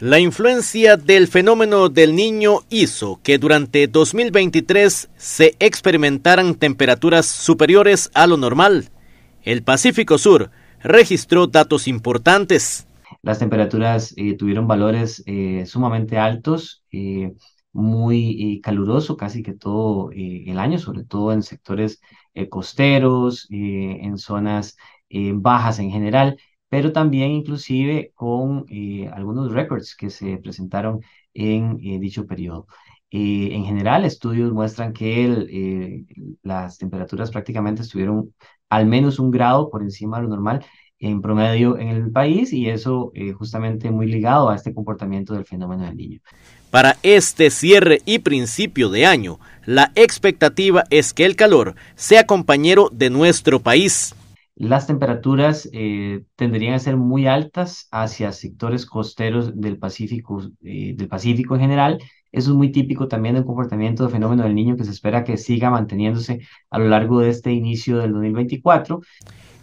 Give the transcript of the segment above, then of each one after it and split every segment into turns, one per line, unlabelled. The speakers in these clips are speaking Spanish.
La influencia del fenómeno del niño hizo que durante 2023 se experimentaran temperaturas superiores a lo normal. El Pacífico Sur registró datos importantes.
Las temperaturas eh, tuvieron valores eh, sumamente altos, eh, muy caluroso casi que todo el año, sobre todo en sectores costeros, en zonas bajas en general pero también inclusive con eh, algunos records que se presentaron en eh, dicho periodo. Eh, en general, estudios muestran que las temperaturas prácticamente estuvieron al menos un grado por encima de lo normal en promedio en el país y eso justamente muy ligado a este
comportamiento del fenómeno del niño. Para este cierre y principio de año, la expectativa es que el calor sea compañero de nuestro país las
temperaturas eh, tendrían a ser muy altas hacia sectores costeros del Pacífico, eh, del Pacífico en general. Eso es muy típico también del comportamiento del fenómeno del niño que se espera que siga manteniéndose a lo largo de este inicio del
2024.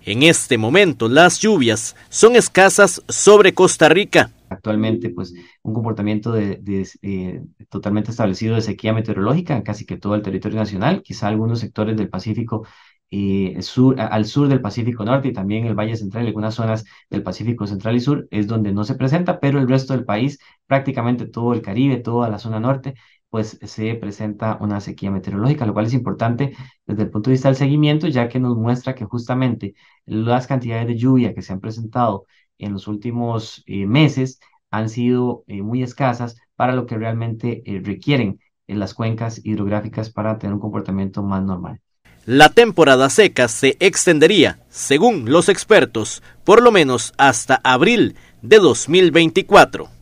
En este momento las lluvias son escasas sobre Costa Rica. Actualmente, pues
un comportamiento de, eh, totalmente establecido de sequía meteorológica en casi que todo el territorio nacional, quizá algunos sectores del Pacífico al sur del Pacífico Norte y también el Valle Central y algunas zonas del Pacífico Central y Sur es donde no se presenta, pero el resto del país, prácticamente todo el Caribe, toda la zona norte, pues se presenta una sequía meteorológica, lo cual es importante desde el punto de vista del seguimiento, ya que nos muestra que justamente las cantidades de lluvia que se han presentado en los últimos eh, meses han sido eh, muy escasas para lo que realmente eh, requieren en las cuencas hidrográficas
para tener un comportamiento más normal. La temporada seca se extendería, según los expertos, por lo menos hasta abril de 2024.